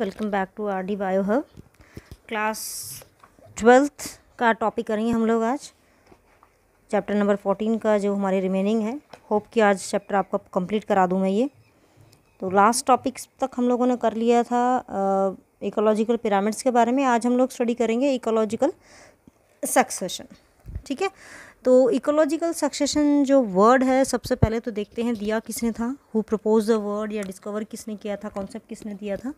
Welcome back to R D bio hub class twelfth का topic करेंगे हम लोग आज चैप्टर नंबर फोर्टीन का जो हमारे रिमेनिंग है होप कि आज चैप्टर आपको कंप्लीट करा दूँ मैं ये तो लास्ट टॉपिक्स तक हम लोगों ने कर लिया था इकोलॉजिकल पिरामिड्स के बारे में आज हम लोग स्टडी करेंगे इकोलॉजिकल सक्सेशन ठीक है तो इकोलॉजिकल सक्सेशन जो वर्ड है सबसे पहले तो देखते हैं दिया किसने था हु प्रपोज द वर्ड या डिस्कवर किसने किया था कॉन्सेप्ट किसने दिया था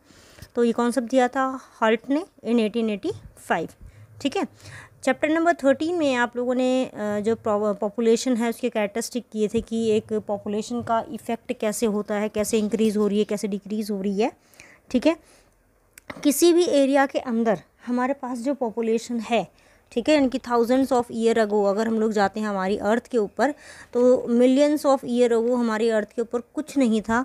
तो ये कॉन्सेप्ट दिया था हर्ट ने इन 1885 ठीक है चैप्टर नंबर थर्टीन में आप लोगों ने जो पॉपुलेशन है उसके कैरेक्टरिस्टिक किए थे कि एक पॉपुलेशन का इफ़ेक्ट कैसे होता है कैसे इंक्रीज़ हो रही है कैसे डिक्रीज़ हो रही है ठीक है किसी भी एरिया के अंदर हमारे पास जो पॉपुलेशन है ठीक है यानी कि थाउजेंड्स ऑफ ईयर अगो अगर हम लोग जाते हैं हमारी अर्थ के ऊपर तो मिलियंस ऑफ ईयर अगो हमारी अर्थ के ऊपर कुछ नहीं था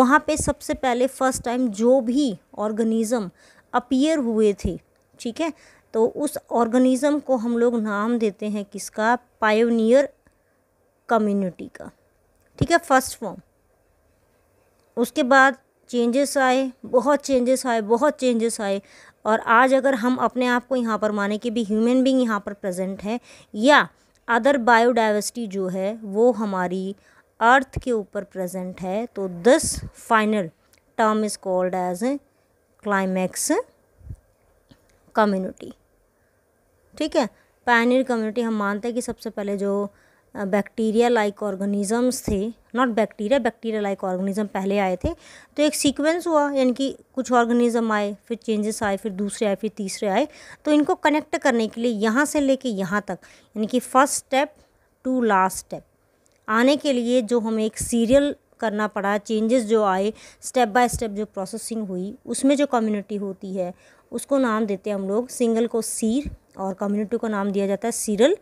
वहाँ पे सबसे पहले फर्स्ट टाइम जो भी ऑर्गेनिज्म अपीयर हुए थे ठीक है तो उस ऑर्गेनिज़म को हम लोग नाम देते हैं किसका पायोनियर कम्युनिटी का ठीक है फर्स्ट फॉर्म उसके बाद चेंजेस आए बहुत चेंजेस आए बहुत चेंजेस आए और आज अगर हम अपने आप को यहाँ पर माने कि भी ह्यूमन बींग यहाँ पर प्रेजेंट है या अदर बायोडाइवर्सिटी जो है वो हमारी अर्थ के ऊपर प्रेजेंट है तो this final term is called as a climax community ठीक है पैनियर कम्युनिटी हम मानते हैं कि सबसे पहले जो बैक्टीरिया लाइक ऑर्गेनिज़म्स थे not bacteria bacteria like organism पहले आए थे तो एक सीक्वेंस हुआ यानी कि कुछ ऑर्गेनिज्म आए फिर चेंजेस आए फिर दूसरे आए फिर तीसरे आए तो इनको कनेक्ट करने के लिए यहाँ से लेके यहाँ तक यानी कि first step to last step आने के लिए जो हमें एक सीरियल करना पड़ा चेंजेस जो आए स्टेप बाय स्टेप जो प्रोसेसिंग हुई उसमें जो कम्युनिटी होती है उसको नाम देते हैं हम लोग सिंगल को सीर और कम्युनिटी को नाम दिया जाता है सीरल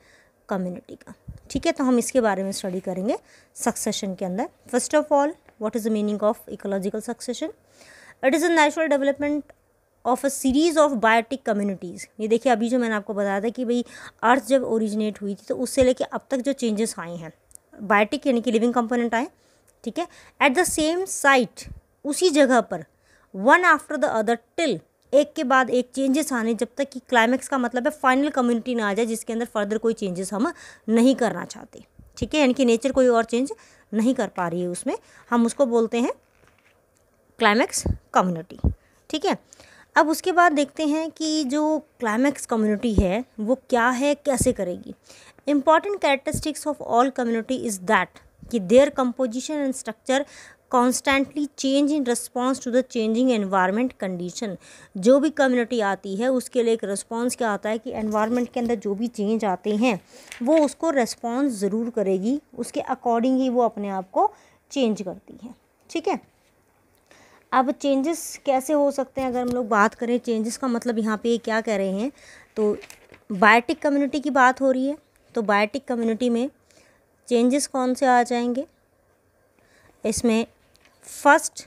कम्युनिटी का ठीक है तो हम इसके बारे में स्टडी करेंगे सक्सेशन के अंदर first of all what is the meaning of ecological succession it is a natural development of a series of biotic communities ये देखिए अभी जो मैंने आपको बताया था कि भाई अर्थ जब ओरिजिनेट हुई थी तो उससे लेके अब तक जो चेंजेस आए हैं बायोटिक यानी कि लिविंग कंपोनेंट आए ठीक है एट द सेम साइट उसी जगह पर one after the other till एक के बाद एक चेंजेस आने जब तक कि क्लाइमैक्स का मतलब है फाइनल कम्युनिटी ना आ जाए जिसके अंदर फर्दर कोई चेंजेस हम नहीं करना चाहते ठीक है यानी कि नेचर कोई और चेंज नहीं कर पा रही है उसमें हम उसको बोलते हैं क्लाइमैक्स कम्युनिटी ठीक है अब उसके बाद देखते हैं कि जो क्लाइमैक्स कम्युनिटी है वो क्या है कैसे करेगी important characteristics of all community is that कि their composition and structure constantly change in response to the changing environment condition जो भी कम्युनिटी आती है उसके लिए एक रिस्पॉन्स क्या आता है कि एनवायरमेंट के अंदर जो भी चेंज आते हैं वो उसको रिस्पॉन्स ज़रूर करेगी उसके अकॉर्डिंग ही वो अपने आप को चेंज करती है ठीक है अब चेंजेस कैसे हो सकते हैं अगर हम लोग बात करें चेंजेस का मतलब यहाँ पे क्या कह रहे हैं तो बायोटिक कम्युनिटी की बात हो रही है तो बायोटिक कम्युनिटी में चेंजेस कौन से आ जाएंगे इसमें फर्स्ट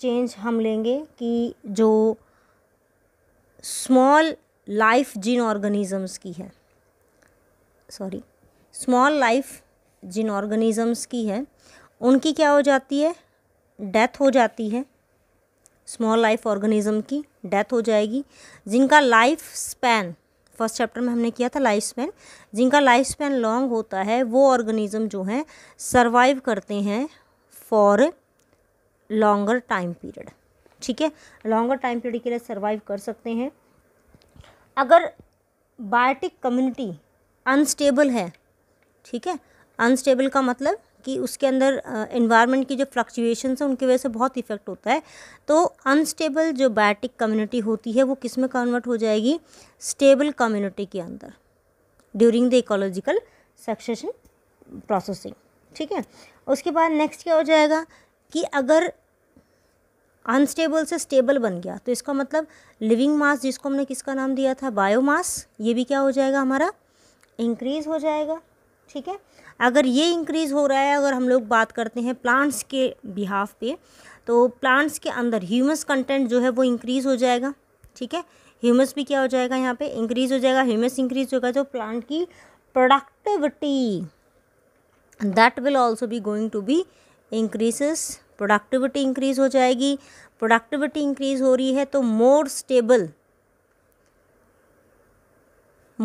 चेंज हम लेंगे कि जो स्मॉल लाइफ जिन ऑर्गेनिज़म्स की है सॉरी स्मॉल लाइफ जिन ऑर्गेनिज़म्स की है उनकी क्या हो जाती है डेथ हो जाती है स्मॉल लाइफ ऑर्गेनिज़म की डेथ हो जाएगी जिनका लाइफ स्पैन फर्स्ट चैप्टर में हमने किया था लाइफ स्पैन जिनका लाइफ स्पैन लॉन्ग होता है वो ऑर्गेनिज़्म जो हैं सर्वाइव करते हैं फॉर लॉन्गर टाइम पीरियड ठीक है लॉन्गर टाइम पीरियड के लिए सर्वाइव कर सकते हैं अगर बायोटिक कम्युनिटी अनस्टेबल है ठीक है अनस्टेबल का मतलब कि उसके अंदर इन्वायरमेंट की जो फ्लक्चुएशंस हैं उनकी वजह से बहुत इफेक्ट होता है तो अनस्टेबल जो बायोटिक कम्युनिटी होती है वो किस में कन्वर्ट हो जाएगी स्टेबल कम्युनिटी के अंदर during the ecological succession processing ठीक है उसके बाद नेक्स्ट क्या हो जाएगा कि अगर अनस्टेबल से स्टेबल बन गया तो इसका मतलब लिविंग मास जिसको हमने किसका नाम दिया था बायोमास ये भी क्या हो जाएगा हमारा इंक्रीज़ हो जाएगा ठीक है अगर ये इंक्रीज़ हो रहा है अगर हम लोग बात करते हैं प्लांट्स के बिहाफ पे तो प्लांट्स के अंदर ह्यूमस कंटेंट जो है वो इंक्रीज़ हो जाएगा ठीक है ह्यूमस भी क्या हो जाएगा यहाँ पे इंक्रीज़ हो जाएगा ह्यूमस इंक्रीज़ होगा जो प्लांट की productivity that will also be going to be increases productivity increase हो जाएगी प्रोडक्टिविटी इंक्रीज़ हो रही है तो more stable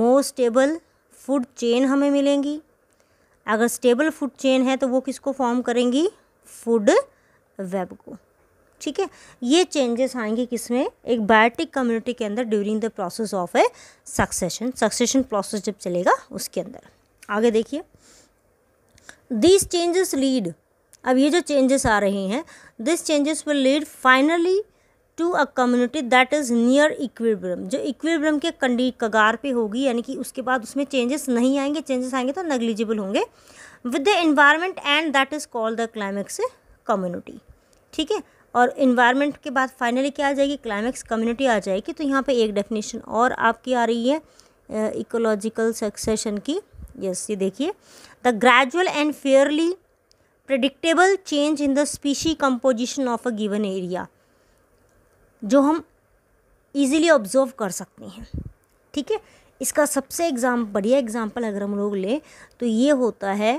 more stable food chain हमें मिलेंगी अगर स्टेबल फूड चेन है तो वो किसको फॉर्म करेंगी फूड वेब को ठीक है ये चेंजेस आएंगे किसमें एक बायोटिक कम्युनिटी के अंदर during the process of a succession succession process जब चलेगा उसके अंदर आगे देखिए दीज चेंजेस लीड अब ये जो चेंजेस आ रहे हैं this changes will lead finally to a community that is near equilibrium जो इक्विब्रम के कंडी कगार पे होगी यानी कि उसके बाद उसमें चेंजेस नहीं आएंगे चेंजेस आएंगे तो नेग्लिजिबल होंगे with the environment and that is called the climax community ठीक है और इन्वायरमेंट के बाद फाइनली क्या आ जाएगी क्लाइमैक्स कम्युनिटी आ जाएगी तो यहाँ पे एक डेफिनेशन और आपकी आ रही है इकोलॉजिकल सक्सेशन की यस ये देखिए the gradual and fairly predictable change in the species composition of a given area जो हम इजीली ऑब्जर्व कर सकते हैं ठीक है इसका सबसे एग्जाम बढ़िया एग्जाम्पल अगर हम लोग लें तो ये होता है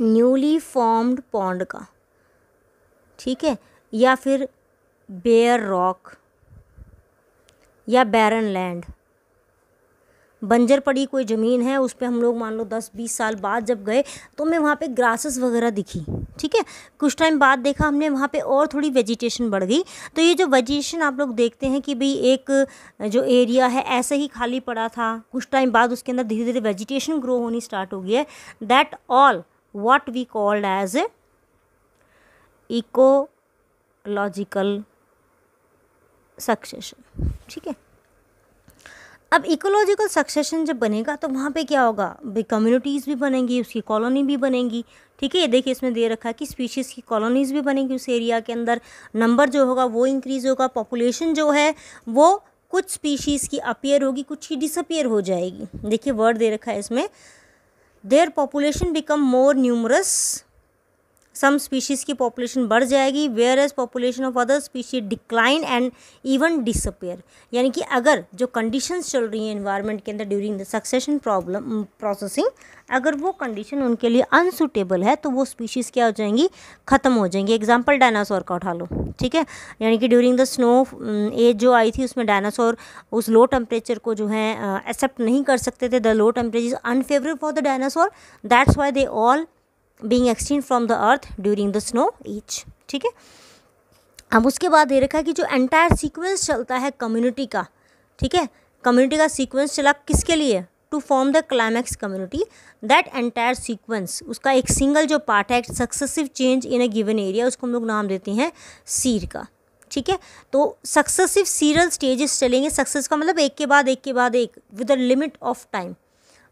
न्यूली फॉर्म्ड पॉन्ड का ठीक है या फिर बेयर रॉक या बैरन लैंड बंजर पड़ी कोई ज़मीन है उस पर हम लोग मान लो दस बीस साल बाद जब गए तो हमें वहाँ पर ग्रासेस वगैरह दिखी ठीक है कुछ टाइम बाद देखा हमने वहाँ पर और थोड़ी वेजिटेशन बढ़ गई तो ये जो वेजिटेशन आप लोग देखते हैं कि भाई एक जो एरिया है ऐसे ही खाली पड़ा था कुछ टाइम बाद उसके अंदर धीरे धीरे वेजिटेशन ग्रो होनी स्टार्ट हो गई है that all what we called as a ecological succession ठीक है अब इकोलॉजिकल सक्सेशन जब बनेगा तो वहाँ पे क्या होगा भाई कम्युनिटीज़ भी बनेंगी उसकी कॉलोनी भी बनेगी ठीक है ये देखिए इसमें दे रखा है कि स्पीशीज़ की कॉलोनीज़ भी बनेंगी उस एरिया के अंदर नंबर जो होगा वो इंक्रीज़ होगा पॉपुलेशन जो है वो कुछ स्पीशीज़ की अपेयर होगी कुछ की डिसअपेयर हो जाएगी देखिए वर्ड दे रखा है इसमें their population become more numerous some species की पॉपुलेशन बढ़ जाएगी whereas population of other species decline and even disappear यानी कि अगर जो कंडीशंस चल रही हैं इन्वायरमेंट के अंदर during the succession problem processing अगर वो कंडीशन उनके लिए अनसुटेबल है तो वो स्पीशीज़ क्या हो जाएंगी ख़त्म हो जाएंगी एग्जाम्पल डायनासोर का उठा लो ठीक है यानी कि ड्यूरिंग द स्नो एज जो आई थी उसमें डायनासोर उस लो टेम्परेचर को जो है एक्सेप्ट uh, नहीं कर सकते थे the low temperature is unfavourable for the dinosaur that's why they all being extend from the earth during the snow each ठीक है अब उसके बाद ये रखा है कि जो एंटायर सीक्वेंस चलता है कम्युनिटी का ठीक है कम्युनिटी का सीक्वेंस चला किसके लिए to form the climax community that entire sequence उसका एक सिंगल जो पार्ट है successive change in a given area उसको हम लोग नाम देते हैं सीर का ठीक है तो सक्सेसिव सीरियल स्टेजेस चलेंगे सक्सेस का मतलब एक के बाद एक के बाद एक with a limit of time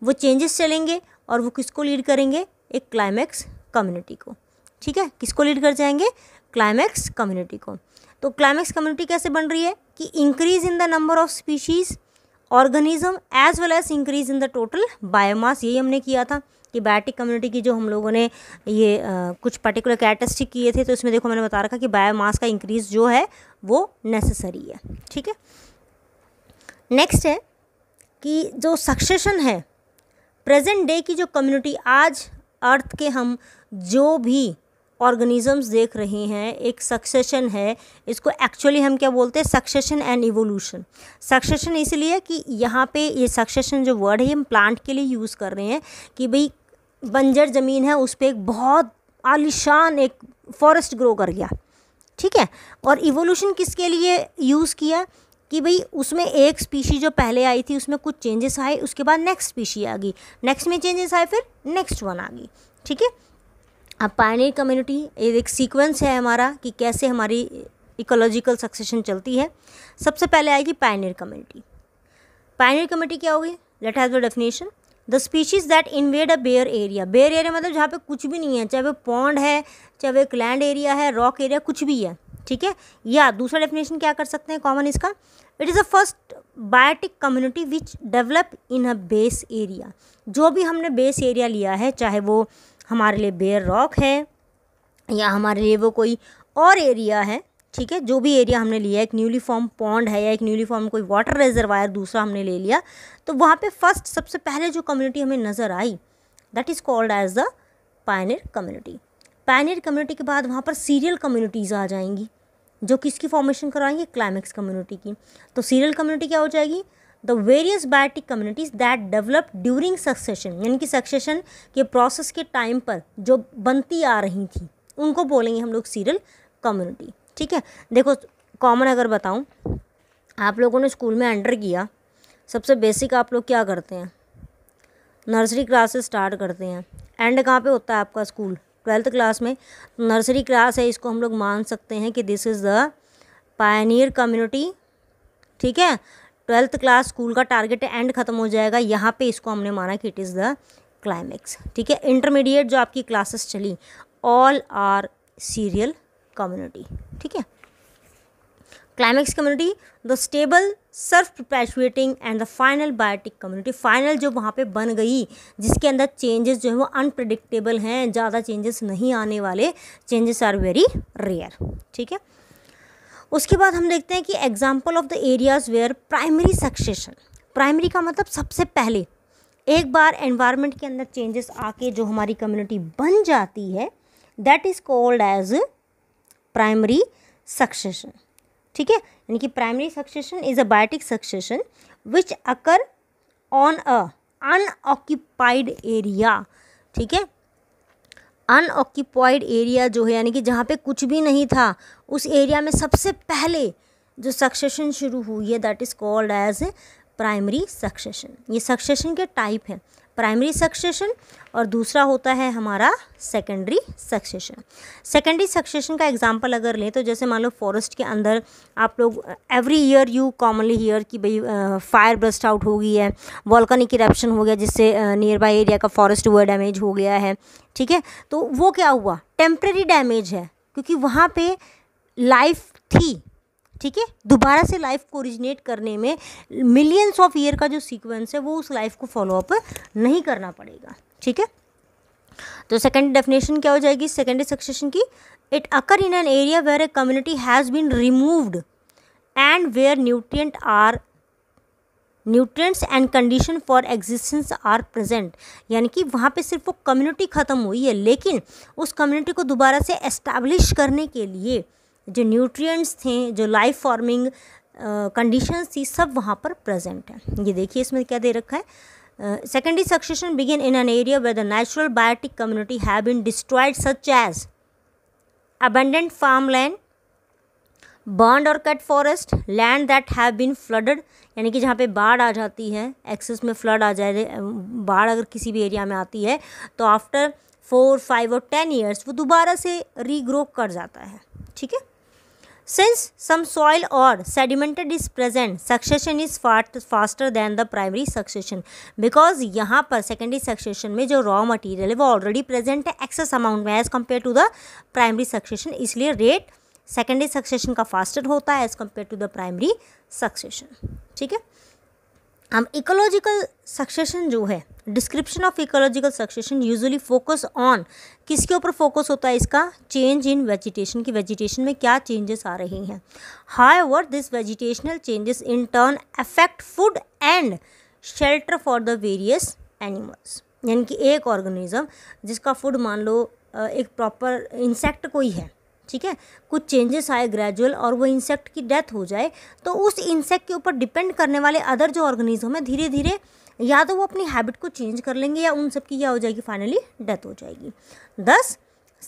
वो चेंजेस चलेंगे और वो किसको लीड करेंगे एक क्लाइमैक्स कम्युनिटी को ठीक है किसको लीड कर जाएंगे क्लाइमैक्स कम्युनिटी को तो क्लाइमैक्स कम्युनिटी कैसे बन रही है कि increase in the number of species organism as well as increase in the total biomass यही हमने किया था कि बायोटिक कम्युनिटी की जो हम लोगों ने ये आ, कुछ पर्टिकुलर कैरेक्टरिस्टिक किए थे तो इसमें देखो मैंने बता रखा कि बायोमास का इंक्रीज जो है वो नेसेसरी है ठीक है नेक्स्ट है कि जो सक्सेशन है प्रेजेंट डे की जो कम्युनिटी आज अर्थ के हम जो भी ऑर्गेनिजम्स देख रहे हैं एक सक्सेशन है इसको एक्चुअली हम क्या बोलते हैं सक्सेशन एंड इवोल्यूशन सक्सेशन इसलिए कि यहाँ पे ये सक्सेशन जो वर्ड है हम प्लांट के लिए यूज़ कर रहे हैं कि भाई बंजर ज़मीन है उस पर एक बहुत आलिशान एक फॉरेस्ट ग्रो कर गया ठीक है और इवोल्यूशन किसके लिए यूज़ किया कि भाई उसमें एक स्पीशी जो पहले आई थी उसमें कुछ चेंजेस आए उसके बाद नेक्स्ट स्पीशी आ गई नेक्स्ट में चेंजेस आए फिर नेक्स्ट वन आ गई ठीक है अब पायनियर कम्युनिटी एक सीक्वेंस है हमारा कि कैसे हमारी इकोलॉजिकल सक्सेशन चलती है सबसे पहले आएगी पायनियर कम्युनिटी पायनियर कम्युनिटी क्या होगी let has the definition the species that invade a bare area bare area मतलब जहाँ पे कुछ भी नहीं है चाहे वो पॉन्ड है चाहे वो लैंड एरिया है रॉक एरिया कुछ भी है ठीक है या दूसरा डेफिनेशन क्या कर सकते हैं कॉमन इसका it is a first biotic community which develop in a base area जो भी हमने बेस एरिया लिया है चाहे वो हमारे लिए बेयर रॉक है या हमारे लिए वो कोई और एरिया है ठीक है जो भी एरिया हमने लिया एक न्यूली फॉर्म पॉन्ड है या एक न्यूली फॉर्म कोई वाटर रिजर्वायर दूसरा हमने ले लिया तो वहाँ पे फर्स्ट सबसे पहले जो कम्युनिटी हमें नज़र आई that is called as the pioneer community pioneer community के बाद वहाँ पर सीरियल कम्युनिटीज़ आ जाएंगी जो किसकी फॉर्मेशन करवाएंगे क्लाइमैक्स कम्युनिटी की तो सीरियल कम्युनिटी क्या हो जाएगी the various biotic communities that develop during succession यानी कि सक्सेशन के प्रोसेस के टाइम पर जो बनती आ रही थी उनको बोलेंगे हम लोग सीरियल कम्युनिटी ठीक है देखो कॉमन अगर बताऊँ आप लोगों ने स्कूल में एंटर किया सबसे बेसिक आप लोग क्या करते हैं नर्सरी क्लासेस स्टार्ट करते हैं एंड कहाँ पे होता है आपका स्कूल ट्वेल्थ क्लास में नर्सरी क्लास है इसको हम लोग मान सकते हैं कि this is the pioneer community ठीक है ट्वेल्थ क्लास स्कूल का टारगेट एंड ख़त्म हो जाएगा यहाँ पे इसको हमने माना कि इट इज़ द क्लाइमैक्स ठीक है इंटरमीडिएट जो आपकी क्लासेस चली ऑल आर सीरियल कम्युनिटी ठीक है climax community the stable self perpetuating and the final biotic community final जो वहाँ पे बन गई जिसके अंदर चेंजेस जो है वो अनप्रडिक्टेबल हैं ज़्यादा चेंजेस नहीं आने वाले चेंजेस आर वेरी रेयर ठीक है उसके बाद हम देखते हैं कि example of the areas where primary succession primary का मतलब सबसे पहले एक बार एनवायरनमेंट के अंदर चेंजेस आके जो हमारी कम्युनिटी बन जाती है that is called as primary succession ठीक है यानी कि primary succession is a biotic succession which occur on a unoccupied area ठीक है अनऑक्यूपाइड एरिया जो है यानी कि जहाँ पे कुछ भी नहीं था उस एरिया में सबसे पहले जो सक्सेशन शुरू हुई है that is called as primary succession ये सक्सेशन के टाइप हैं प्राइमरी सक्सेशन और दूसरा होता है हमारा सेकेंडरी सक्सेशन सेकेंडरी सक्सेशन का एग्जांपल अगर लें तो जैसे मान लो फॉरेस्ट के अंदर आप लोग every year you commonly hear कि भाई फायर ब्रस्ट आउट हो गई है वॉल्कनिक इरप्शन हो गया जिससे नियर बाई एरिया का फॉरेस्ट हुआ डैमेज हो गया है ठीक है तो वो क्या हुआ टेम्प्रेरी डैमेज है क्योंकि वहाँ पर लाइफ थी ठीक है दोबारा से लाइफ को ओरिजिनेट करने में मिलियंस ऑफ ईयर का जो सीक्वेंस है वो उस लाइफ को फॉलोअप नहीं करना पड़ेगा ठीक है तो सेकेंड डेफिनेशन क्या हो जाएगी सेकेंडरी सक्सेशन की it occur in an area where a community has been removed and where nutrient are nutrients and condition for existence are present यानी कि वहाँ पे सिर्फ वो कम्युनिटी ख़त्म हुई है लेकिन उस कम्युनिटी को दोबारा से एस्टैब्लिश करने के लिए जो न्यूट्रिएंट्स थे जो लाइफ फॉर्मिंग कंडीशंस थी सब वहाँ पर प्रेजेंट है ये देखिए इसमें क्या दे रखा है secondary succession begin in an area where natural biotic community have been destroyed such as abundant farm land bond और cut forest land that have been flooded यानी कि जहाँ पे बाढ़ आ जाती है एक्सेस में फ्लड आ जाए बाढ़ अगर किसी भी एरिया में आती है तो आफ्टर फोर फाइव और टेन ईयर्स वो दोबारा से रीग्रो कर जाता है ठीक है Since some soil or sedimented is present, succession is faster than the primary succession. Because yahan par secondary succession mein jo raw material hai wo already present hai excess amount mein as compared to the primary succession. isliye rate secondary succession ka faster hota hai as compared to the primary succession. theek hai हम ecological succession जो है description of ecological succession usually focus on किसके ऊपर focus होता है इसका change in vegetation की vegetation में क्या चेंजेस आ रही हैं however this vegetational changes in turn affect food and shelter for the various animals यानी कि एक ऑर्गेनिज्म जिसका फूड मान लो एक प्रॉपर इंसेक्ट कोई है ठीक है कुछ चेंजेस आए ग्रेजुअल और वो इंसेक्ट की डेथ हो जाए तो उस इंसेक्ट के ऊपर डिपेंड करने वाले अदर जो ऑर्गेनिज्म है धीरे धीरे या तो वो अपनी हैबिट को चेंज कर लेंगे या उन सब की क्या हो जाएगी फाइनली डेथ हो जाएगी दस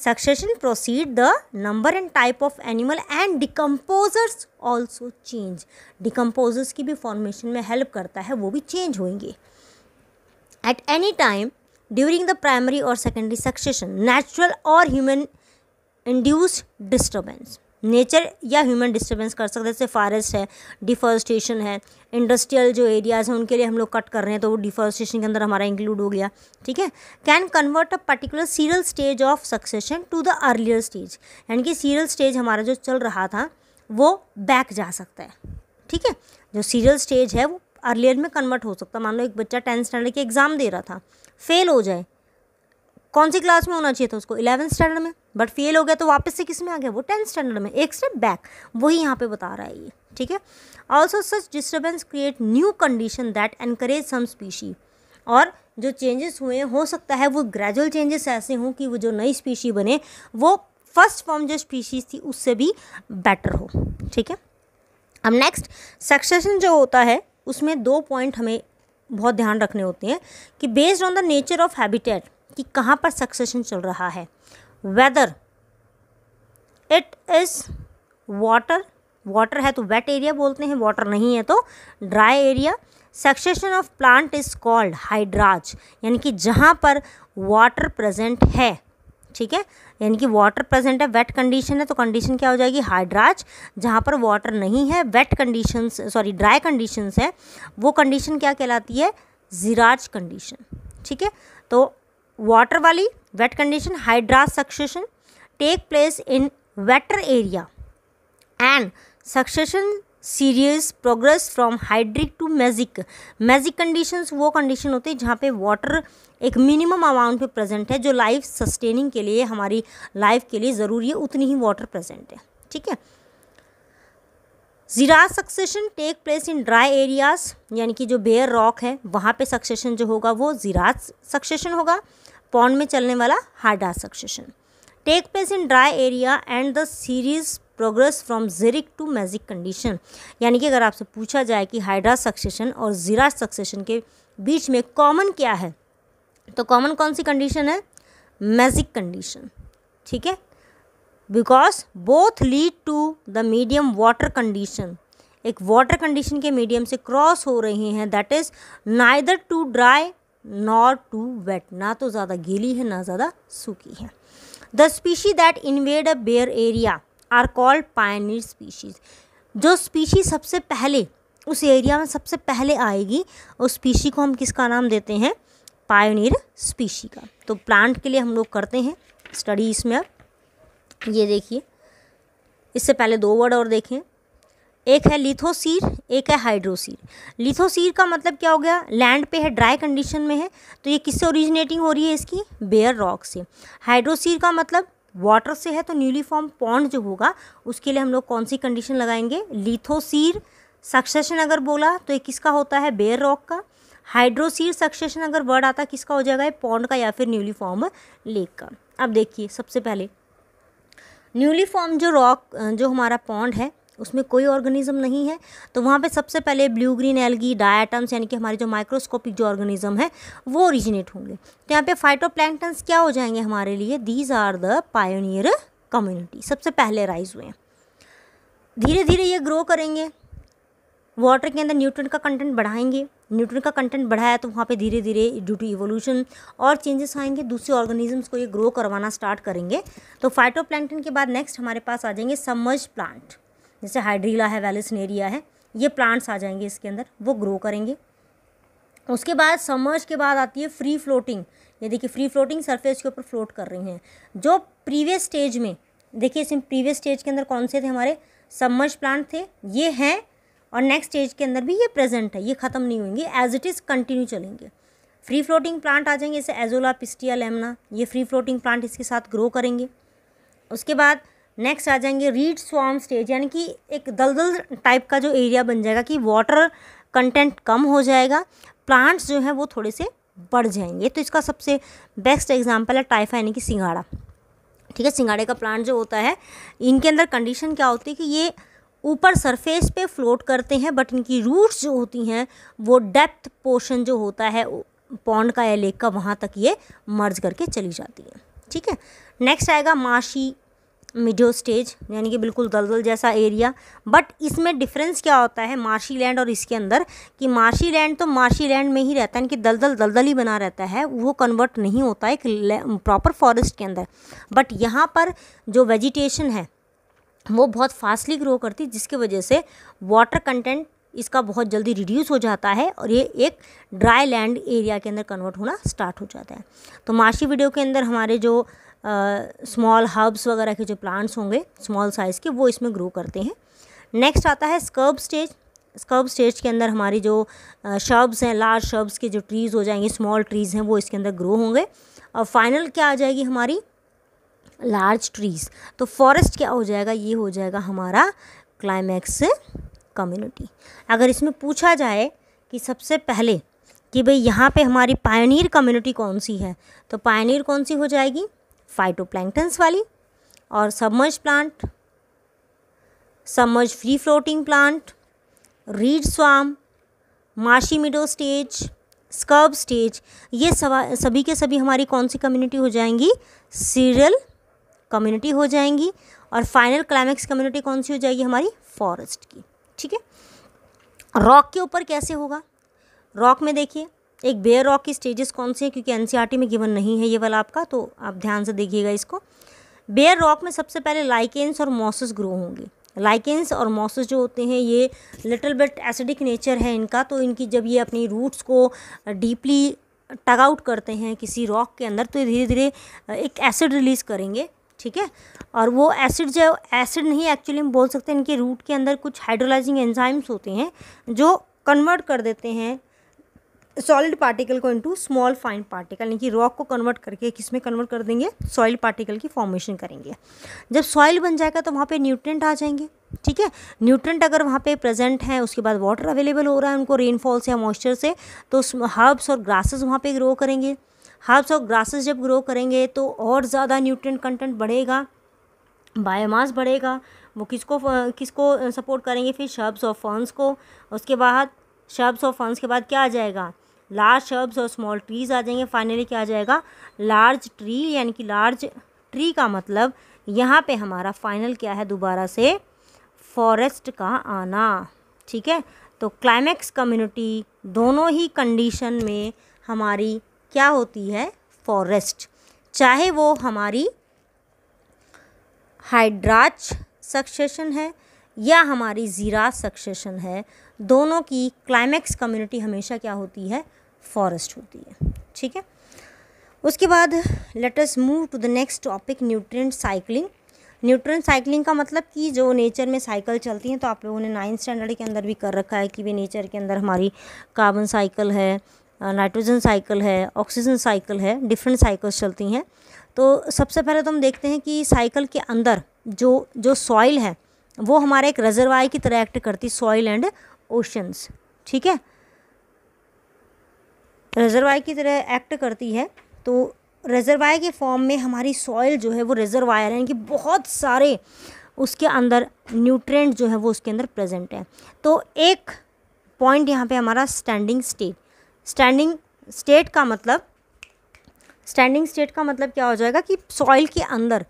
succession proceed the number and type of animal and decomposers also change decomposers की भी फॉर्मेशन में हेल्प करता है वो भी चेंज होंगे at any time during the primary और सेकेंडरी सक्सेशन नेचुरल और ह्यूमन इंड्यूस डिस्टर्बेंस नेचर या ह्यूमन डिस्टर्बेंस कर सकते हैं जैसे फॉरेस्ट है डिफॉरेस्टेशन है इंडस्ट्रियल जो एरियाज़ हैं उनके लिए हम लोग कट कर रहे हैं तो वो डिफॉरेस्टेशन के अंदर हमारा इंक्लूड हो गया ठीक है can convert a particular serial stage of succession to the earlier stage यानी कि सीरियल स्टेज हमारा जो चल रहा था वो बैक जा सकता है ठीक है जो सीरियल स्टेज है वो अर्लियर में कन्वर्ट हो सकता है मान लो एक बच्चा टेंथ स्टैंडर्ड की एग्ज़ाम दे रहा था फेल हो जाए कौन सी क्लास में होना चाहिए था उसको इलेवेंथ स्टैंडर्ड में बट फेल हो गया तो वापस से किस में आ गया वो टेंथ स्टैंडर्ड में एक स्टेप बैक वही यहाँ पे बता रहा है ये ठीक है also such disturbance create new condition that encourage some species और जो चेंजेस हुए हो सकता है वो ग्रेजुअल चेंजेस ऐसे हों कि वो जो नई स्पीशी बने वो फर्स्ट फॉर्म जो स्पीशीज़ थी उससे भी बेटर हो ठीक है अब नेक्स्ट सक्सेशन जो होता है उसमें दो पॉइंट हमें बहुत ध्यान रखने होते हैं कि based on the nature of habitat कि कहाँ पर सक्सेशन चल रहा है whether it is water water है तो वेट एरिया बोलते हैं वाटर नहीं है तो dry area succession of plant is called hydrarch यानी कि जहाँ पर वाटर प्रेजेंट है ठीक है यानी कि वाटर प्रेजेंट है वेट कंडीशन है तो कंडीशन क्या हो जाएगी हाइड्राज जहाँ पर वाटर नहीं है wet condition sorry dry condition है वो कंडीशन क्या कहलाती है जीराज कंडीशन ठीक है तो वाटर वाली wet condition hydrarch succession take place in wetter area and succession series progress from hydric to mesic mesic conditions वो कंडीशन होते हैं जहाँ पे वाटर एक मिनिमम अमाउंट पे प्रेजेंट है जो लाइफ सस्टेनिंग के लिए हमारी लाइफ के लिए ज़रूरी है उतनी ही वाटर प्रेजेंट है ठीक है xerarch succession take place in dry areas यानी कि जो बेयर रॉक है वहाँ पे सक्सेशन जो होगा वो जीरा सक्सेशन होगा पॉन्ड में चलने वाला hard succession take place in dry area and the series progress from xeric to mesic condition यानी कि अगर आपसे पूछा जाए कि हाइड्रा सक्सेशन और जीरा सक्सेशन के बीच में कॉमन क्या है तो कॉमन कौन सी कंडीशन है मैजिक कंडीशन ठीक है because both lead to the medium water condition एक वाटर कंडीशन के मीडियम से क्रॉस हो रही हैं that is neither too dry not too wet ना तो ज़्यादा गीली है ना ज़्यादा सूखी है the species that invade a bare area are called pioneer species जो स्पीशी सबसे पहले उस एरिया में सबसे पहले आएगी उस स्पीशी को हम किसका नाम देते हैं पायनियर स्पीशी का तो प्लांट के लिए हम लोग करते हैं स्टडी इसमें अब ये देखिए इससे पहले दो वर्ड और देखें एक है लिथोसीर एक है हाइड्रोसीर लिथोसीर का मतलब क्या हो गया लैंड पे है ड्राई कंडीशन में है तो ये किससे ओरिजिनेटिंग हो रही है इसकी बेयर रॉक से हाइड्रोसीर का मतलब वाटर से है तो न्यूली फॉर्म पॉन्ड जो होगा उसके लिए हम लोग कौन सी कंडीशन लगाएंगे लिथोसीर सक्सेशन अगर बोला तो ये किसका होता है बेयर रॉक का हाइड्रोसीर सक्सेशन अगर वर्ड आता किसका हो जाएगा पॉन्ड का या फिर न्यूली फॉर्म लेक का अब देखिए सबसे पहले न्यूली फॉर्म जो रॉक जो हमारा पॉन्ड है उसमें कोई ऑर्गेनिज्म नहीं है तो वहाँ पे सबसे पहले ब्लू ग्रीन एलगी डायटम्स यानी कि हमारे जो माइक्रोस्कोपिक जो ऑर्गेनिज्म है वो ओरिजिनेट होंगे तो यहाँ पे फाइटो क्या हो जाएंगे हमारे लिए these are the pioneer community सबसे पहले राइज हुए हैं धीरे धीरे ये ग्रो करेंगे वाटर के अंदर न्यूट्रन का कंटेंट बढ़ाएंगे न्यूट्रन का कंटेंट बढ़ाया तो वहाँ पे धीरे धीरे ड्यू टू इवोल्यूशन और चेंजेस आएंगे दूसरे ऑर्गेनिजम्स को ये ग्रो करवाना स्टार्ट करेंगे तो फाइटोप्लैंक्टन के बाद नेक्स्ट हमारे पास आ जाएंगे समज प्लांट जैसे हाइड्रीला है वेलिसनेरिया है ये प्लांट्स आ जाएंगे इसके अंदर वो ग्रो करेंगे उसके बाद समर्स के बाद आती है फ्री फ्लोटिंग ये देखिए फ्री फ्लोटिंग सरफेस के ऊपर फ्लोट कर रही हैं जो प्रीवियस स्टेज में देखिए इसमें प्रीवियस स्टेज के अंदर कौन से थे हमारे समर्स प्लांट थे ये हैं और नेक्स्ट स्टेज के अंदर भी ये प्रेजेंट है ये ख़त्म नहीं होंगे एज इट इज़ कंटिन्यू चलेंगे फ्री फ्लोटिंग प्लांट आ जाएंगे जैसे एजोला पिस्टिया लेमना ये फ्री फ्लोटिंग प्लांट इसके साथ ग्रो करेंगे उसके बाद नेक्स्ट आ जाएंगे रीड स्वाम स्टेज यानी कि एक दलदल टाइप का जो एरिया बन जाएगा कि वाटर कंटेंट कम हो जाएगा प्लांट्स जो हैं वो थोड़े से बढ़ जाएंगे तो इसका सबसे बेस्ट एग्जाम्पल है टाइफा यानी कि सिंगाड़ा ठीक है सिंगाड़े का प्लांट जो होता है इनके अंदर कंडीशन क्या होती है कि ये ऊपर सरफेस पे फ्लोट करते हैं बट इनकी रूट्स जो होती हैं वो डेप्थ पोर्शन जो होता है पौंड का या लेक का वहाँ तक ये मर्ज करके चली जाती है ठीक है नेक्स्ट आएगा माशी मिडो स्टेज यानी कि बिल्कुल दलदल जैसा एरिया बट इसमें डिफरेंस क्या होता है मार्शी लैंड और इसके अंदर कि मार्शी लैंड तो मार्शी लैंड में ही रहता है कि दलदल दलदल ही बना रहता है वो कन्वर्ट नहीं होता एक प्रॉपर फॉरेस्ट के अंदर बट यहाँ पर जो वेजिटेशन है वो बहुत फास्टली ग्रो करती जिसकी वजह से वाटर कंटेंट इसका बहुत जल्दी रिड्यूस हो जाता है और ये एक ड्राई लैंड एरिया के अंदर कन्वर्ट होना स्टार्ट हो जाता है तो मार्शी वीडियो के अंदर हमारे जो स्मॉल हर्ब्स वगैरह के जो प्लांट्स होंगे स्मॉल साइज़ के वो इसमें ग्रो करते हैं नेक्स्ट आता है स्कर्ब स्टेज स्कर्ब स्टेज के अंदर हमारी जो शर्ब्स हैं लार्ज शर्ब्स के जो ट्रीज़ हो जाएंगे स्मॉल ट्रीज़ हैं वो इसके अंदर ग्रो होंगे और फाइनल क्या आ जाएगी हमारी लार्ज ट्रीज़ तो फॉरेस्ट क्या हो जाएगा ये हो जाएगा हमारा क्लाइमैक्स कम्युनिटी अगर इसमें पूछा जाए कि सबसे पहले कि भाई यहाँ पे हमारी पायनियर कम्युनिटी कौन सी है तो पायनियर कौन सी हो जाएगी फाइटोप्लैंक्टन्स वाली और submerge plant submerge free floating plant reed swamp marshy meadow stage scrub stage ये सभी के सभी हमारी कौन सी कम्युनिटी हो जाएंगी सीरियल कम्युनिटी हो जाएंगी और फाइनल क्लाइमैक्स कम्युनिटी कौन सी हो जाएगी हमारी फॉरेस्ट की ठीक है रॉक के ऊपर कैसे होगा रॉक में देखिए एक बेयर रॉक की स्टेजेस कौन से हैं क्योंकि एन e में गिवन नहीं है ये वाला आपका तो आप ध्यान से देखिएगा इसको बेयर रॉक में सबसे पहले लाइकेंस और मॉसेस ग्रो होंगे लाइकेंस और मॉसेस जो होते हैं ये लिटिल बिट एसिडिक नेचर है इनका तो इनकी जब ये अपनी रूट्स को डीपली टग आउट करते हैं किसी रॉक के अंदर तो धीरे धीरे एक एसिड रिलीज़ करेंगे ठीक है और वो एसिड जो एसिड नहीं एक्चुअली हम बोल सकते हैं इनके रूट के अंदर कुछ हाइड्रोलाइजिंग एंजाइम्स होते हैं जो कन्वर्ट कर देते हैं सॉलिड पार्टिकल को इनटू स्मॉल फाइन पार्टिकल यानी कि रॉक को कन्वर्ट करके किस में कन्वर्ट कर देंगे सॉइल पार्टिकल की फॉर्मेशन करेंगे जब सॉइल बन जाएगा तो वहाँ पे न्यूट्रेंट आ जाएंगे ठीक है न्यूट्रेंट अगर वहाँ पे प्रेजेंट हैं उसके बाद वाटर अवेलेबल हो रहा है उनको रेनफॉल से या मॉइस्चर से तो हर्ब्स और ग्रासेस वहाँ पर ग्रो करेंगे हर्ब्स और ग्रासेस जब ग्रो करेंगे तो और ज़्यादा न्यूट्रेंट कंटेंट बढ़ेगा बायोमास बढ़ेगा वो किसको किसको सपोर्ट करेंगे फिर शर्ब्स और फर्न्स को उसके बाद शर्ब्स और फर्न्स के बाद क्या आ जाएगा लार्ज शर्ब्स और स्मॉल ट्रीज़ आ जाएंगे फाइनली क्या आ जाएगा लार्ज ट्री यानी कि लार्ज ट्री का मतलब यहाँ पे हमारा फाइनल क्या है दोबारा से फॉरेस्ट का आना ठीक है तो क्लाइमेक्स कम्युनिटी दोनों ही कंडीशन में हमारी क्या होती है फॉरेस्ट चाहे वो हमारी हाइड्राच सक्सेशन है या हमारी ज़ीरा सक्सेशन है दोनों की क्लाइमेक्स कम्युनिटी हमेशा क्या होती है फॉरेस्ट होती है ठीक है उसके बाद let's move to the next topic nutrient cycling nutrient cycling का मतलब कि जो नेचर में साइकिल चलती हैं तो आप लोगों ने नाइन्थ स्टैंडर्ड के अंदर भी कर रखा है कि भी नेचर के अंदर हमारी कार्बन साइकिल है नाइट्रोजन साइकिल है ऑक्सीजन साइकिल है डिफरेंट साइकिल्स चलती हैं तो सबसे पहले तो हम देखते हैं कि साइकिल के अंदर जो जो सॉइल है वो हमारे एक रिजर्वायर की तरह एक्ट करती सॉइल एंड ओशंस ठीक है रिजर्वाय की तरह एक्ट करती है तो रिजर्वाय के फॉर्म में हमारी सॉइल जो है वो रिजर्वायर है यानी कि बहुत सारे उसके अंदर न्यूट्रेंट जो है वो उसके अंदर प्रेजेंट है तो एक पॉइंट यहाँ पे हमारा स्टैंडिंग स्टेट स्टैंडिंग स्टेट का मतलब स्टैंडिंग स्टेट का मतलब क्या हो जाएगा कि सॉइल के अंदर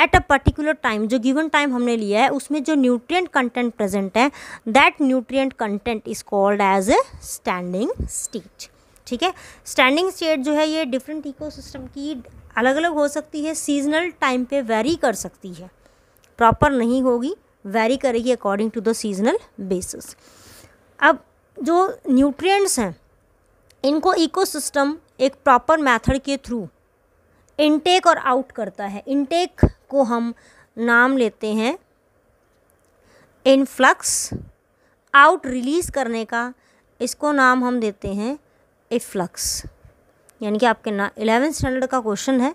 एट अ पर्टिकुलर टाइम जो गिवन टाइम हमने लिया है उसमें जो न्यूट्रिएंट कंटेंट प्रेजेंट है that nutrient content is called as a standing state ठीक है स्टैंडिंग स्टेट जो है ये डिफरेंट इकोसिस्टम की अलग अलग हो सकती है सीजनल टाइम पे वेरी कर सकती है प्रॉपर नहीं होगी वेरी करेगी according to the seasonal basis अब जो न्यूट्रिएंट्स हैं इनको इकोसिस्टम एक प्रॉपर मेथड के थ्रू इनटेक और आउट करता है इनटेक को हम नाम लेते हैं इनफ्लक्स आउट रिलीज़ करने का इसको नाम हम देते हैं एफ्लक्स यानी कि आपके ना एलेवेंथ स्टैंडर्ड का क्वेश्चन है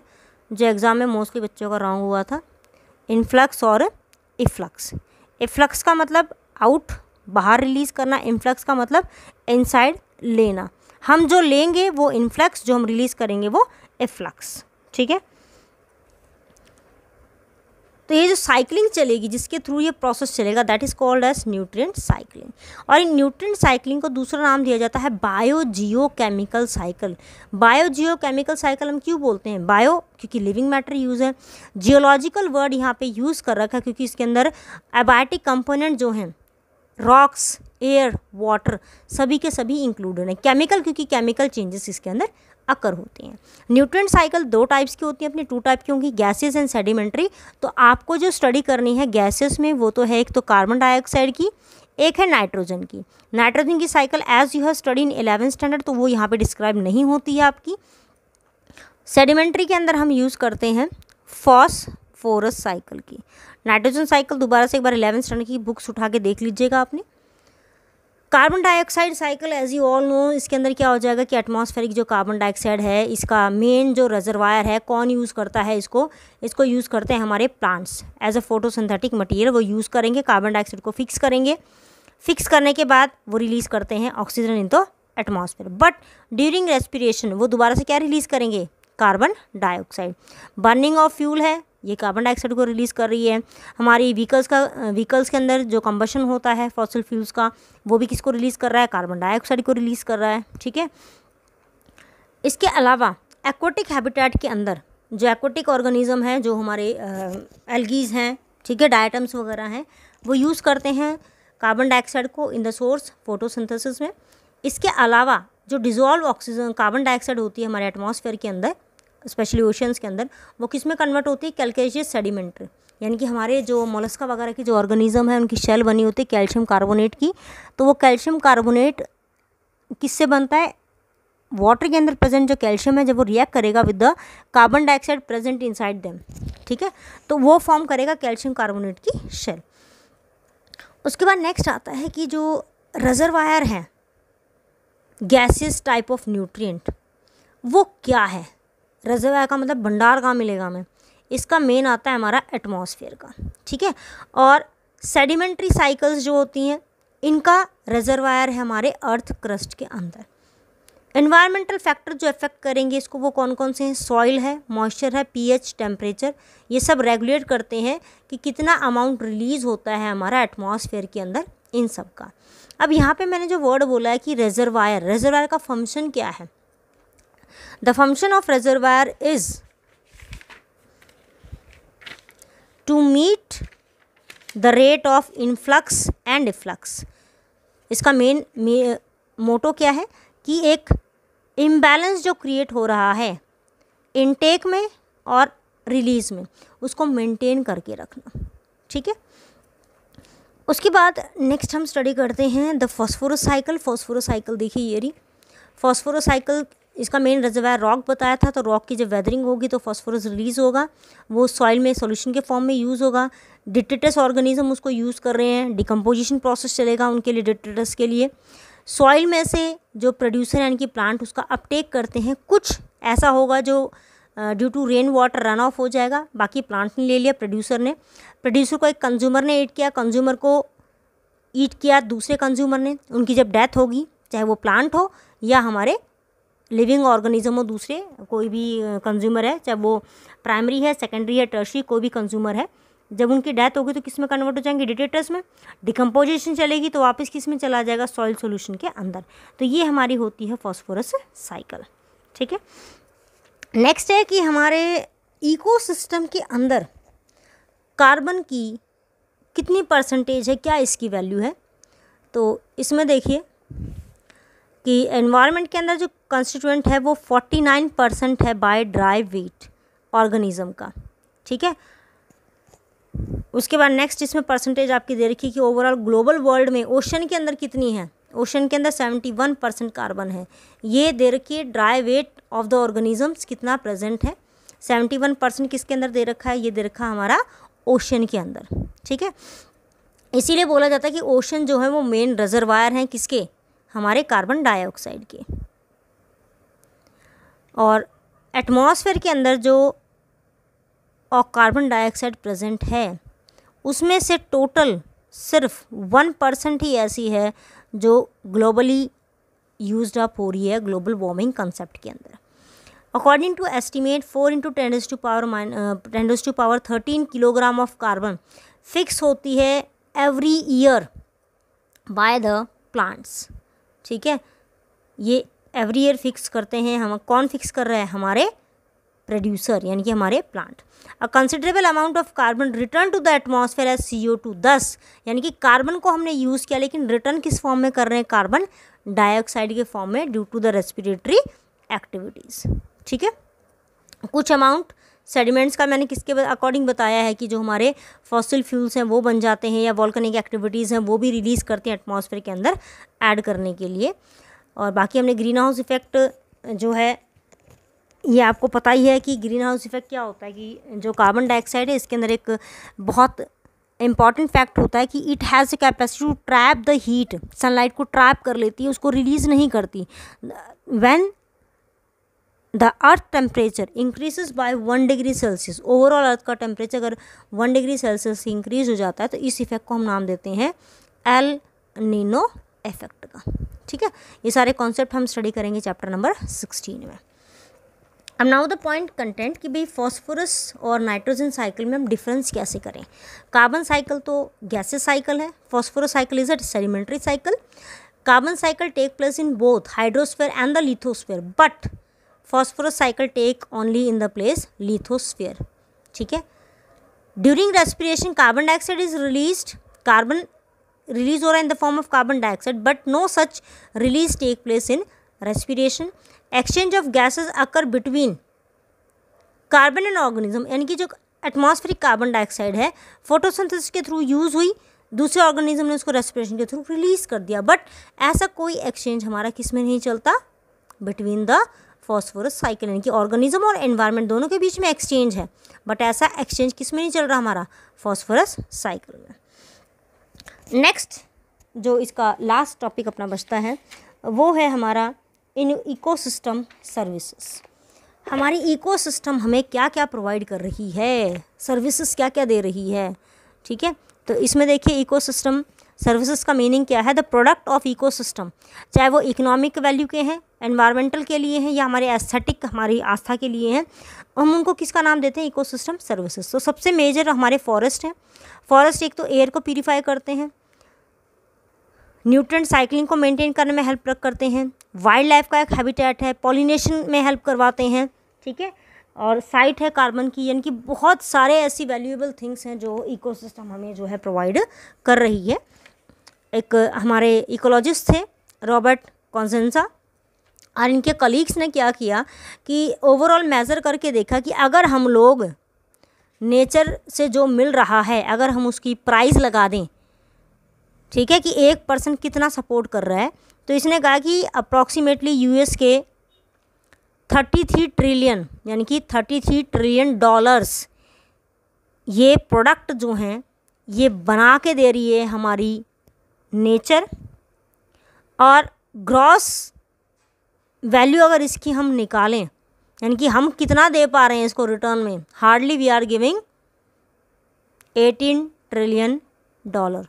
जो एग्ज़ाम में मोस्टली बच्चों का रॉन्ग हुआ था इनफ्लक्स और इफ्लक्स इफ्लक्स का मतलब आउट बाहर रिलीज़ करना इनफ्लक्स का मतलब इनसाइड लेना हम जो लेंगे वो इन्फ्लक्स जो हम रिलीज़ करेंगे वो इफ्लक्स ठीक है तो ये जो साइकिलिंग चलेगी जिसके थ्रू ये प्रोसेस चलेगा that is called as nutrient cycling और इन न्यूट्रिएंट साइकिलिंग को दूसरा नाम दिया जाता है bio geo chemical cycle bio geo chemical cycle हम क्यों बोलते हैं बायो क्योंकि लिविंग मैटर यूज़ है जियोलॉजिकल वर्ड यहाँ पे यूज़ कर रखा है क्योंकि इसके अंदर एबायोटिक कंपोनेंट जो हैं रॉक्स एयर वाटर सभी के सभी इंक्लूडेड हैं केमिकल क्योंकि केमिकल चेंजेस इसके अंदर अकर होते हैं न्यूट्रन साइकिल दो टाइप्स की होती हैं अपनी टू टाइप की होंगी गैसेज एंड सेडिमेंट्री तो आपको जो स्टडी करनी है गैसेस में वो तो है एक तो कार्बन डाइऑक्साइड की एक है नाइट्रोजन की नाइट्रोजन की cycle as you have study in eleven standard तो वो यहाँ पे डिस्क्राइब नहीं होती है आपकी सेडिमेंट्री के अंदर हम यूज़ करते हैं फॉस फोरस साइकिल की नाइट्रोजन साइकिल दोबारा से एक बार एलेवन स्टैंडर्ड की बुक्स उठा के देख लीजिएगा आपने carbon dioxide cycle as you all know इसके अंदर क्या हो जाएगा कि एटमॉस्फेरिक जो कार्बन डाइऑक्साइड है इसका मेन जो रिजर्वायर है कौन यूज़ करता है इसको इसको यूज़ करते हैं हमारे plants as a photosynthetic material वो यूज़ करेंगे कार्बन डाइऑक्साइड को फिक्स करेंगे फिक्स करने के बाद वो रिलीज़ करते हैं ऑक्सीजन इन तो एटमॉस्फेयर बट ड्यूरिंग रेस्पिरेशन वो दोबारा से क्या रिलीज़ करेंगे carbon dioxide burning of fuel है ये कार्बन डाइऑक्साइड को रिलीज़ कर रही है हमारी व्हीकल्स का व्हीकल्स के अंदर जो कम्बशन होता है फॉसिल फ्यूल्स का वो भी किसको रिलीज़ कर रहा है कार्बन डाइऑक्साइड को रिलीज़ कर रहा है ठीक है इसके अलावा एक्वाटिक हैबिटेट के अंदर जो एक्वाटिक ऑर्गेनिज्म है जो हमारे एल्गीज हैं ठीक है डायटम्स वगैरह हैं वो यूज़ करते हैं कार्बन डाइऑक्साइड को इन द सोर्स फोटोसिंथेसिस में इसके अलावा जो डिज़ोल्व ऑक्सीजन कार्बन डाइऑक्साइड होती है हमारे एटमॉस्फेयर के अंदर स्पेशली ओशंस के अंदर वो किस में कन्वर्ट होती है कैलकेशियस सेडिमेंट यानी कि हमारे जो मोलस्का वगैरह की जो ऑर्गेनिज्म है उनकी शेल बनी होती है कैल्शियम कार्बोनेट की तो वो कैल्शियम कार्बोनेट किससे बनता है वाटर के अंदर प्रेजेंट जो कैल्शियम है जब वो रिएक्ट करेगा with the carbon dioxide present inside them ठीक है तो वो फॉर्म करेगा कैल्शियम कार्बोनेट की शेल उसके बाद नेक्स्ट आता है कि जो रिजर्वायर है गैसेस टाइप ऑफ न्यूट्रिएंट वो क्या है रिजर्वायर का मतलब भंडार कहाँ मिलेगा हमें इसका मेन आता है हमारा एटमॉस्फेयर का ठीक है और सेडिमेंट्री साइकिल्स जो होती हैं इनका रिजर्वायर है हमारे अर्थ क्रस्ट के अंदर इन्वायरमेंटल फैक्टर जो इफेक्ट करेंगे इसको वो कौन कौन से हैं सॉइल है मॉइस्चर है पीएच टेम्परेचर ये सब रेगुलेट करते हैं कि कितना अमाउंट रिलीज़ होता है हमारा एटमॉस्फेयर के अंदर इन सब का अब यहाँ पे मैंने जो वर्ड बोला है कि रेजरवायर रेजरवायर का फंक्शन क्या है the function of reservoir is to meet the rate of influx and efflux इसका मेन मोटो क्या है कि एक इम्बैलेंस जो क्रिएट हो रहा है इनटेक में और रिलीज में उसको मेंटेन करके रखना ठीक है उसके बाद नेक्स्ट हम स्टडी करते हैं द फॉस्फोरोसाइकिल फॉस्फोरोसाइकिल देखिए ये रही फॉस्फोरोसाइकिल इसका मेन रिजर्वायर रॉक बताया था तो रॉक की जब वेदरिंग होगी तो फॉस्फोरस रिलीज़ होगा वो सॉइल में सॉल्यूशन के फॉर्म में यूज़ होगा डिटेटस ऑर्गेनिज्म उसको यूज़ कर रहे हैं डिकम्पोजिशन प्रोसेस चलेगा उनके लिए डिटेटस के लिए सॉइल में से जो प्रोड्यूसर यानी कि प्लांट उसका अपटेक करते हैं कुछ ऐसा होगा जो due to rain water run off हो जाएगा बाकी प्लांट ने ले लिया प्रोड्यूसर ने प्रोड्यूसर को एक कंज्यूमर ने ईट किया कंज्यूमर को ईट किया दूसरे कंज्यूमर ने उनकी जब डेथ होगी चाहे वो प्लांट हो या हमारे लिविंग ऑर्गेनिज्म हो दूसरे कोई भी कंज्यूमर है चाहे वो प्राइमरी है सेकेंडरी है टर्सरी कोई भी कंज्यूमर है जब उनकी डेथ होगी तो किस में कन्वर्ट हो जाएंगे डिटेटर्स में डिकम्पोजिशन चलेगी तो वापस किस में चला जाएगा सॉइल सोल्यूशन के अंदर तो ये हमारी होती है फॉस्फोरस साइकिल ठीक है नेक्स्ट है कि हमारे इकोसिस्टम के अंदर कार्बन की कितनी परसेंटेज है क्या इसकी वैल्यू है तो इसमें देखिए कि एनवायरनमेंट के अंदर जो कंस्टिट्यूएंट है वो फोर्टी नाइन परसेंट है बाय ड्राई वीट ऑर्गेनिज्म का ठीक है उसके बाद नेक्स्ट इसमें परसेंटेज आपकी दे रखी कि ओवरऑल ग्लोबल वर्ल्ड में ओशन के अंदर कितनी है ओशन के अंदर सेवेंटी वन परसेंट कार्बन है ये दे रखी है dry weight of the organisms कितना प्रेजेंट है सेवेंटी वन परसेंट किसके अंदर दे रखा है ये दे रखा हमारा ओशन के अंदर ठीक है इसीलिए बोला जाता है कि ओशन जो है वो मेन रिजर्वायर हैं किसके हमारे कार्बन डाइऑक्साइड के और एटमॉस्फेयर के अंदर जो और कार्बन डाइऑक्साइड प्रेजेंट है उसमें से टोटल सिर्फ वन परसेंट ही ऐसी है जो ग्लोबली यूज अप हो रही है ग्लोबल वार्मिंग कंसेप्ट के अंदर according to estimate four into ten days to power mine ten days to power thirteen kilogram of carbon fix होती है every year by the plants ठीक है ये एवरी ईयर फिक्स करते हैं हम कौन फिक्स कर रहा है हमारे प्रोड्यूसर यानी कि हमारे plant a considerable amount of carbon return to the atmosphere as C O two दस यानी कि कार्बन को हमने यूज़ किया लेकिन रिटर्न किस फॉर्म में कर रहे हैं कार्बन डाइऑक्साइड के फॉर्म में due to the respiratory activities ठीक है कुछ अमाउंट सेडिमेंट्स का मैंने किसके अकॉर्डिंग बताया है कि जो हमारे फॉसिल फ्यूल्स हैं वो बन जाते हैं या वॉल्कनिक एक्टिविटीज़ हैं वो भी रिलीज़ करते हैं एटमॉस्फेयर के अंदर ऐड करने के लिए और बाकी हमने ग्रीन हाउस इफ़ेक्ट जो है ये आपको पता ही है कि ग्रीन हाउस इफ़ेक्ट क्या होता है कि जो कार्बन डाइऑक्साइड है इसके अंदर एक बहुत इंपॉर्टेंट फैक्ट होता है कि it has a capacity to trap the heat sunlight को ट्रैप कर लेती है उसको रिलीज़ नहीं करती when the earth temperature increases by one degree Celsius overall earth का टेम्परेचर अगर वन डिग्री सेल्सियस इंक्रीज हो जाता है तो इस इफेक्ट को हम नाम देते हैं एल नीनो इफेक्ट का ठीक है ये सारे कॉन्सेप्ट हम स्टडी करेंगे चैप्टर नंबर सिक्सटीन में अब नाउ द पॉइंट कंटेंट कि भाई फॉस्फोरस और नाइट्रोजन साइकिल में हम डिफरेंस कैसे करें कार्बन साइकिल तो गैसेज साइकिल है phosphorus cycle is a sedimentary cycle carbon cycle take place in both hydrosphere and the lithosphere but phosphorus cycle take only in the place lithosphere ठीक है during respiration carbon dioxide is release carbon release हो रहा है in the form of carbon dioxide but no such release take place in respiration exchange of gases occur between carbon and organism यानी कि जो atmospheric carbon dioxide है photosynthesis के through use हुई दूसरे ऑर्गेनिज्म ने उसको रेस्पिरेशन के थ्रू रिलीज कर दिया बट ऐसा कोई एक्सचेंज हमारा किस में नहीं चलता बिटवीन द फॉस्फोरस साइकिल यानी कि ऑर्गेनिज्म और एनवायरनमेंट दोनों के बीच में एक्सचेंज है बट ऐसा एक्सचेंज किस में नहीं चल रहा हमारा फॉस्फोरस साइकिल में नेक्स्ट जो इसका लास्ट टॉपिक अपना बचता है वो है हमारा इन सिस्टम सर्विसेस हमारी सिस्टम हमें क्या क्या प्रोवाइड कर रही है सर्विसेस क्या क्या दे रही है ठीक है तो इसमें देखिए सिस्टम सर्विसेज का मीनिंग क्या है द प्रोडक्ट ऑफ सिस्टम चाहे वो इकोनॉमिक वैल्यू के हैं एनवायरमेंटल के लिए हैं या हमारे एस्थेटिक हमारी आस्था के लिए हैं हम उनको किसका नाम देते हैं इको सिस्टम सर्विसेज तो सबसे मेजर हमारे फॉरेस्ट हैं फॉरेस्ट एक तो एयर को प्यूरीफाई करते हैं न्यूट्रेंट साइकिलिंग को मेंटेन करने में हेल्प करते हैं वाइल्ड लाइफ का एक हैबिटेट है पॉलिनेशन में हेल्प करवाते हैं ठीक है और साइट है कार्बन की यानी कि बहुत सारे ऐसी वैल्यूएबल थिंग्स हैं जो इकोसिस्टम हमें जो है प्रोवाइड कर रही है एक हमारे इकोलॉजिस्ट थे रॉबर्ट कॉन्सेंसा और इनके कलीग्स ने क्या किया कि ओवरऑल मेज़र करके देखा कि अगर हम लोग नेचर से जो मिल रहा है अगर हम उसकी प्राइस लगा दें ठीक है कि एक पर्सन कितना सपोर्ट कर रहा है तो इसने कहा कि अप्रॉक्सीमेटली यूएस के थर्टी थ्री ट्रिलियन यानी कि थर्टी थ्री ट्रिलियन डॉलर्स ये प्रोडक्ट जो हैं ये बना के दे रही है हमारी नेचर और ग्रॉस वैल्यू अगर इसकी हम निकालें यानी कि हम कितना दे पा रहे हैं इसको रिटर्न में hardly we are giving eighteen trillion dollar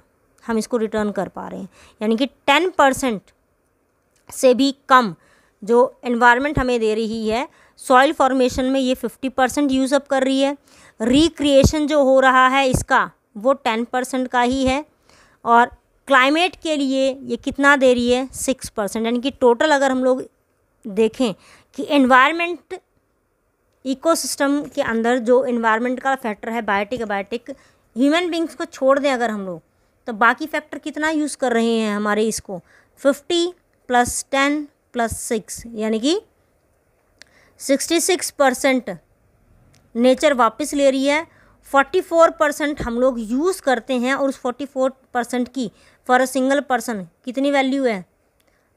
हम इसको रिटर्न कर पा रहे हैं यानी कि टेन परसेंट से भी कम जो एनवायरनमेंट हमें दे रही है सॉइल फॉर्मेशन में ये फिफ्टी परसेंट यूज़अप कर रही है रिक्रिएशन जो हो रहा है इसका वो टेन परसेंट का ही है और क्लाइमेट के लिए ये कितना दे रही है सिक्स परसेंट यानी कि टोटल अगर हम लोग देखें कि एनवायरनमेंट इकोसिस्टम के अंदर जो एनवायरनमेंट का फैक्टर है बायोटिक बायोटिक ह्यूमन बींग्स को छोड़ दें अगर हम लोग तो बाकी फैक्टर कितना यूज़ कर रहे हैं हमारे इसको fifty plus ten plus six यानी कि सिक्सटी सिक्स परसेंट नेचर वापस ले रही है फोर्टी फोर परसेंट हम लोग यूज़ करते हैं और उस फोर्टी फोर परसेंट की फॉर अ सिंगल पर्सन कितनी वैल्यू है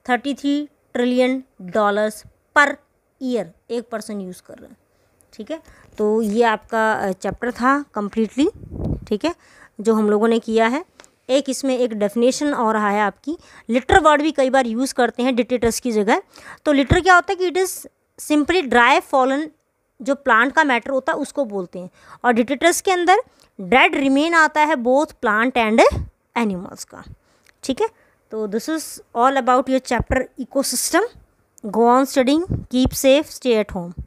thirty three trillion dollars per year एक पर्सन यूज़ कर रहा है ठीक है तो ये आपका चैप्टर था कम्प्लीटली ठीक है जो हम लोगों ने किया है एक इसमें एक डेफिनेशन और रहा है आपकी लिटर वर्ड भी कई बार यूज़ करते हैं डिटेटर्स की जगह तो लिटर क्या होता है कि it is simply dry fallen जो प्लांट का मैटर होता है उसको बोलते हैं और डिटेटर्स के अंदर डेड रिमेन आता है बोथ प्लांट एंड एनिमल्स का ठीक है तो this is all about your chapter ecosystem go on studying keep safe stay at home